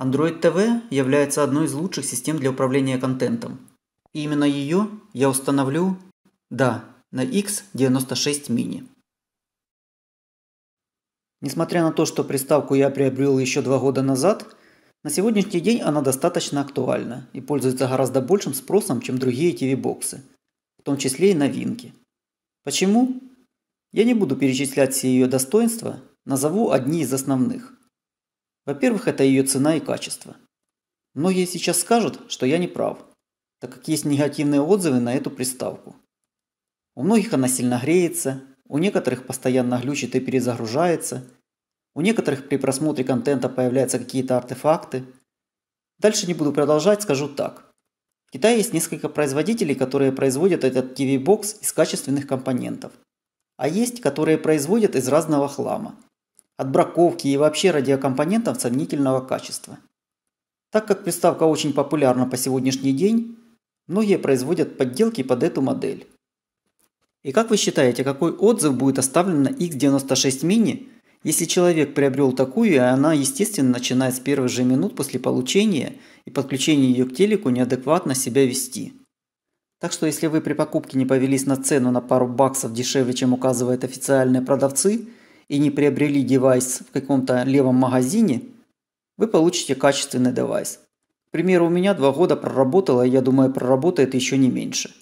Android TV является одной из лучших систем для управления контентом. И именно ее я установлю, да, на X96 Mini. Несмотря на то, что приставку я приобрел еще два года назад, на сегодняшний день она достаточно актуальна и пользуется гораздо большим спросом, чем другие TV-боксы, в том числе и новинки. Почему? Я не буду перечислять все ее достоинства, назову одни из основных – во-первых, это ее цена и качество. Многие сейчас скажут, что я не прав, так как есть негативные отзывы на эту приставку. У многих она сильно греется, у некоторых постоянно глючит и перезагружается, у некоторых при просмотре контента появляются какие-то артефакты. Дальше не буду продолжать, скажу так. В Китае есть несколько производителей, которые производят этот TV-бокс из качественных компонентов, а есть, которые производят из разного хлама – Отбраковки и вообще радиокомпонентов сомнительного качества. Так как приставка очень популярна по сегодняшний день, многие производят подделки под эту модель. И как вы считаете, какой отзыв будет оставлен на X96 Mini, если человек приобрел такую, и она, естественно, начинает с первых же минут после получения и подключения ее к телеку неадекватно себя вести? Так что если вы при покупке не повелись на цену на пару баксов дешевле, чем указывают официальные продавцы – и не приобрели девайс в каком-то левом магазине, вы получите качественный девайс. К примеру, у меня два года проработало, я думаю, проработает еще не меньше.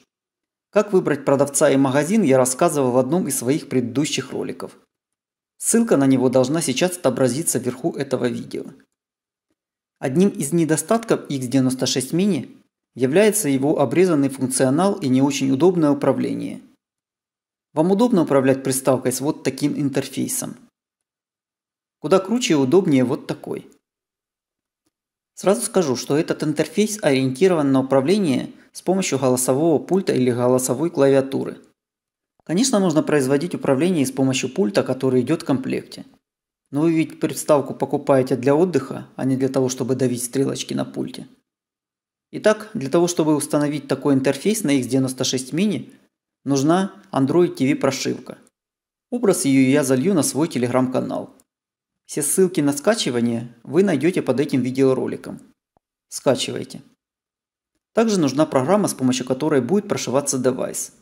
Как выбрать продавца и магазин, я рассказывал в одном из своих предыдущих роликов. Ссылка на него должна сейчас отобразиться вверху этого видео. Одним из недостатков X96 Mini является его обрезанный функционал и не очень удобное управление – вам удобно управлять приставкой с вот таким интерфейсом. Куда круче и удобнее вот такой. Сразу скажу, что этот интерфейс ориентирован на управление с помощью голосового пульта или голосовой клавиатуры. Конечно, нужно производить управление с помощью пульта, который идет в комплекте. Но вы ведь приставку покупаете для отдыха, а не для того, чтобы давить стрелочки на пульте. Итак, для того, чтобы установить такой интерфейс на X96 Mini, Нужна Android TV прошивка. Образ ее я залью на свой телеграм-канал. Все ссылки на скачивание вы найдете под этим видеороликом. Скачивайте. Также нужна программа, с помощью которой будет прошиваться девайс.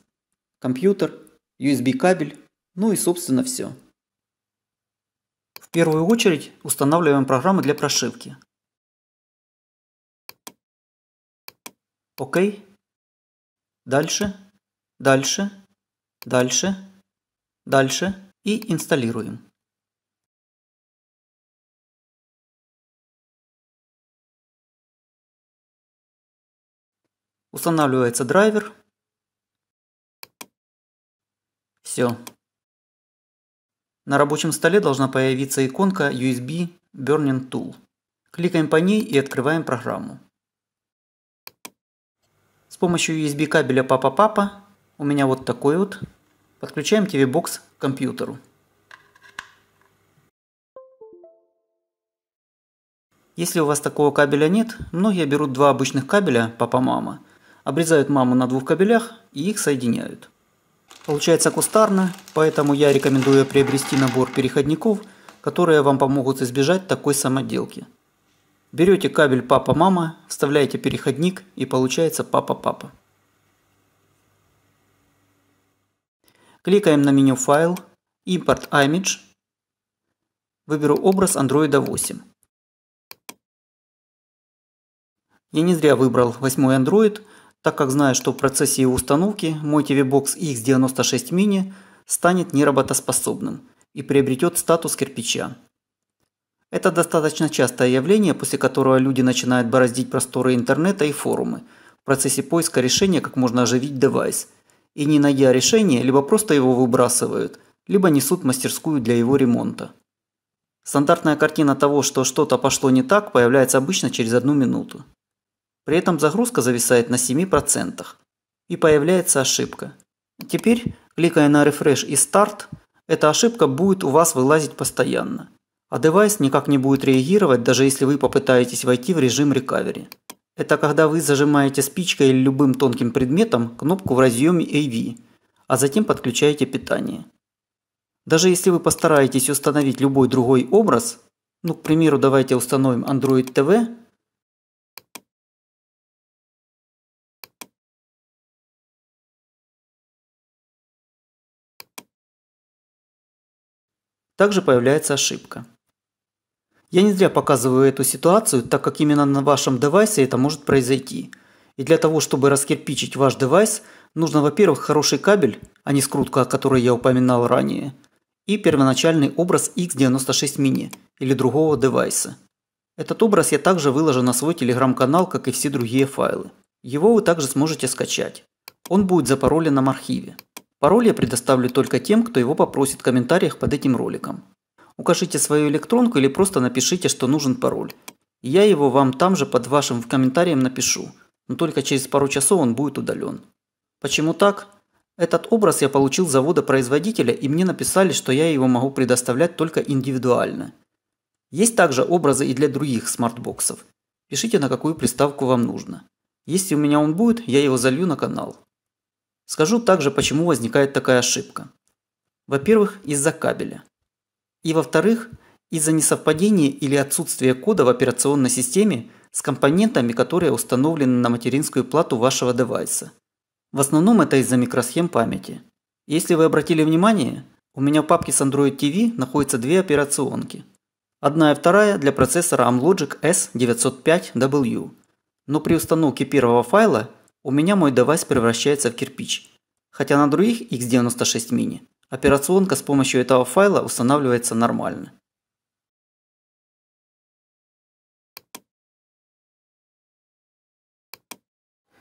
Компьютер, USB кабель, ну и собственно все. В первую очередь устанавливаем программы для прошивки. ОК. Дальше дальше, дальше, дальше и инсталируем. Устанавливается драйвер. Все. На рабочем столе должна появиться иконка USB Burning Tool. Кликаем по ней и открываем программу. С помощью USB кабеля папа-папа у меня вот такой вот. Подключаем TV-бокс к компьютеру. Если у вас такого кабеля нет, многие берут два обычных кабеля папа-мама, обрезают маму на двух кабелях и их соединяют. Получается кустарно, поэтому я рекомендую приобрести набор переходников, которые вам помогут избежать такой самоделки. Берете кабель папа-мама, вставляете переходник и получается папа-папа. Кликаем на меню «Файл», импорт Image». Выберу образ Android 8. Я не зря выбрал 8 Android, так как знаю, что в процессе его установки мой TV-Box X96 Mini станет неработоспособным и приобретет статус кирпича. Это достаточно частое явление, после которого люди начинают бороздить просторы интернета и форумы в процессе поиска решения, как можно оживить девайс – и не найдя решения, либо просто его выбрасывают, либо несут в мастерскую для его ремонта. Стандартная картина того, что что-то пошло не так, появляется обычно через одну минуту. При этом загрузка зависает на 7% и появляется ошибка. Теперь, кликая на Refresh и Start, эта ошибка будет у вас вылазить постоянно, а девайс никак не будет реагировать, даже если вы попытаетесь войти в режим рекавери. Это когда вы зажимаете спичкой или любым тонким предметом кнопку в разъеме AV, а затем подключаете питание. Даже если вы постараетесь установить любой другой образ, ну, к примеру, давайте установим Android TV, Также появляется ошибка. Я не зря показываю эту ситуацию, так как именно на вашем девайсе это может произойти. И для того, чтобы раскирпичить ваш девайс, нужно, во-первых, хороший кабель, а не скрутка, о которой я упоминал ранее, и первоначальный образ X96 mini или другого девайса. Этот образ я также выложу на свой телеграм-канал, как и все другие файлы. Его вы также сможете скачать. Он будет запароленном архиве. Пароль я предоставлю только тем, кто его попросит в комментариях под этим роликом. Укажите свою электронку или просто напишите, что нужен пароль. Я его вам там же под вашим комментарием напишу, но только через пару часов он будет удален. Почему так? Этот образ я получил с завода-производителя, и мне написали, что я его могу предоставлять только индивидуально. Есть также образы и для других смартбоксов. Пишите, на какую приставку вам нужно. Если у меня он будет, я его залью на канал. Скажу также, почему возникает такая ошибка. Во-первых, из-за кабеля и во-вторых, из-за несовпадения или отсутствия кода в операционной системе с компонентами, которые установлены на материнскую плату вашего девайса. В основном это из-за микросхем памяти. Если вы обратили внимание, у меня в папке с Android TV находятся две операционки. Одна и вторая для процессора Amlogic S905W. Но при установке первого файла у меня мой девайс превращается в кирпич, хотя на других X96 mini Операционка с помощью этого файла устанавливается нормально.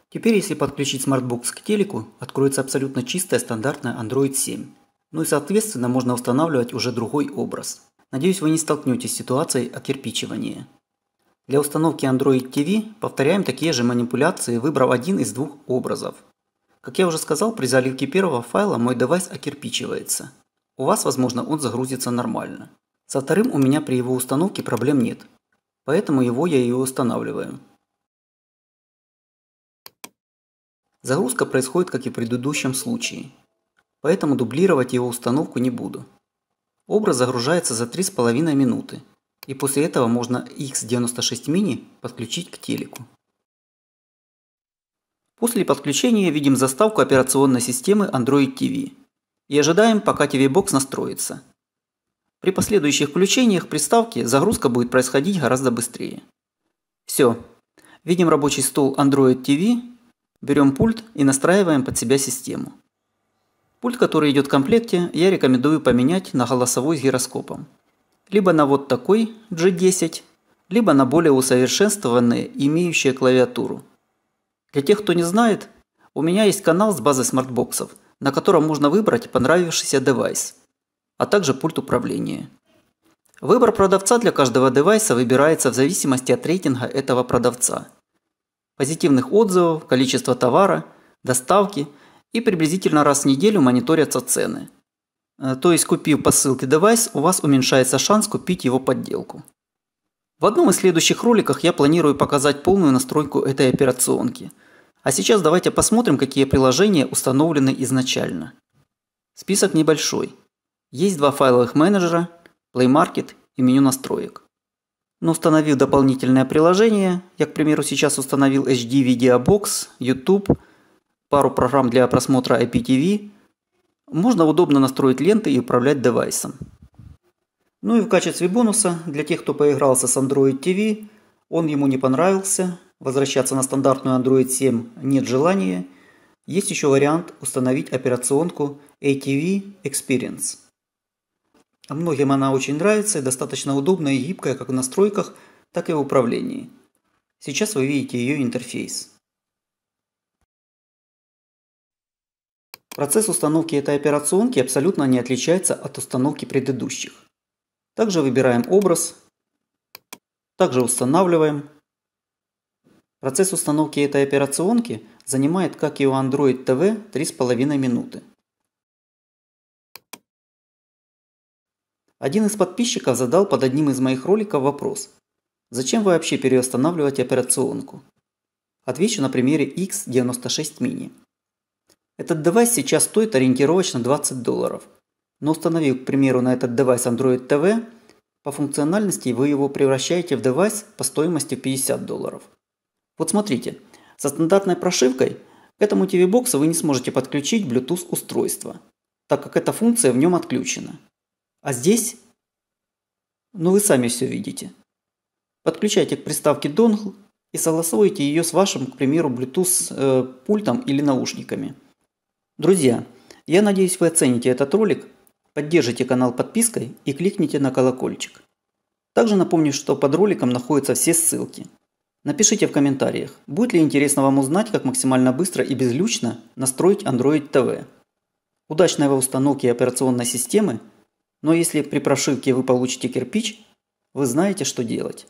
Теперь, если подключить смартбокс к телеку, откроется абсолютно чистая стандартная Android 7. Ну и соответственно можно устанавливать уже другой образ. Надеюсь вы не столкнетесь с ситуацией окирпичивания. Для установки Android TV повторяем такие же манипуляции, выбрав один из двух образов. Как я уже сказал, при заливке первого файла мой девайс окирпичивается. У вас, возможно, он загрузится нормально. Со вторым у меня при его установке проблем нет, поэтому его я и устанавливаю. Загрузка происходит, как и в предыдущем случае, поэтому дублировать его установку не буду. Образ загружается за 3,5 минуты, и после этого можно X96 Mini подключить к телеку. После подключения видим заставку операционной системы Android TV и ожидаем, пока TV-бокс настроится. При последующих включениях приставки загрузка будет происходить гораздо быстрее. Все. Видим рабочий стол Android TV, берем пульт и настраиваем под себя систему. Пульт, который идет в комплекте, я рекомендую поменять на голосовой с гироскопом. Либо на вот такой G10, либо на более усовершенствованные, имеющие клавиатуру – для тех, кто не знает, у меня есть канал с базой смартбоксов, на котором можно выбрать понравившийся девайс, а также пульт управления. Выбор продавца для каждого девайса выбирается в зависимости от рейтинга этого продавца, позитивных отзывов, количества товара, доставки и приблизительно раз в неделю мониторятся цены. Э, то есть купив по ссылке девайс, у вас уменьшается шанс купить его подделку. В одном из следующих роликов я планирую показать полную настройку этой операционки – а сейчас давайте посмотрим, какие приложения установлены изначально. Список небольшой. Есть два файловых менеджера, Play Market и меню настроек. Но установив дополнительное приложение, я, к примеру, сейчас установил HD Video Box, YouTube, пару программ для просмотра IPTV, можно удобно настроить ленты и управлять девайсом. Ну и в качестве бонуса, для тех, кто поигрался с Android TV, он ему не понравился, Возвращаться на стандартную Android 7 нет желания. Есть еще вариант установить операционку ATV Experience. А многим она очень нравится и достаточно удобная и гибкая как в настройках, так и в управлении. Сейчас вы видите ее интерфейс. Процесс установки этой операционки абсолютно не отличается от установки предыдущих. Также выбираем образ, также устанавливаем Процесс установки этой операционки занимает, как и у Android TV, 3,5 минуты. Один из подписчиков задал под одним из моих роликов вопрос. Зачем вообще переустанавливать операционку? Отвечу на примере X96 mini. Этот девайс сейчас стоит ориентировочно 20 долларов. Но установив, к примеру, на этот девайс Android TV, по функциональности вы его превращаете в девайс по стоимости 50 долларов. Вот смотрите, со стандартной прошивкой к этому TV-боксу вы не сможете подключить Bluetooth устройство, так как эта функция в нем отключена. А здесь, ну вы сами все видите. Подключайте к приставке Dongle и согласуйте ее с вашим, к примеру, Bluetooth э, пультом или наушниками. Друзья, я надеюсь вы оцените этот ролик, поддержите канал подпиской и кликните на колокольчик. Также напомню, что под роликом находятся все ссылки. Напишите в комментариях, будет ли интересно вам узнать, как максимально быстро и безлючно настроить Android TV. Удачной его установки операционной системы, но если при прошивке вы получите кирпич, вы знаете, что делать.